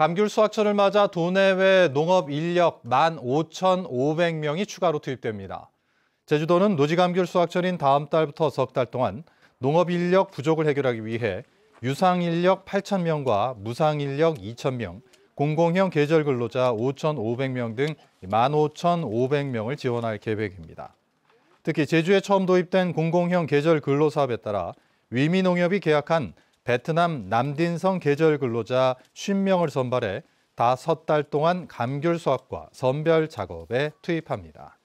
감귤 수확철을 맞아 도내외 농업 인력 15,500명이 추가로 투입됩니다. 제주도는 노지감귤 수확철인 다음 달부터 석 달 동안 농업 인력 부족을 해결하기 위해 유상 인력 8,000명과 무상 인력 2,000명, 공공형 계절 근로자 5,500명 등 15,500명을 지원할 계획입니다. 특히 제주에 처음 도입된 공공형 계절 근로 사업에 따라 위미농협이 계약한 베트남 남딘성 계절 근로자 50명을 선발해 다섯달 동안 감귤 수확과 선별 작업에 투입합니다.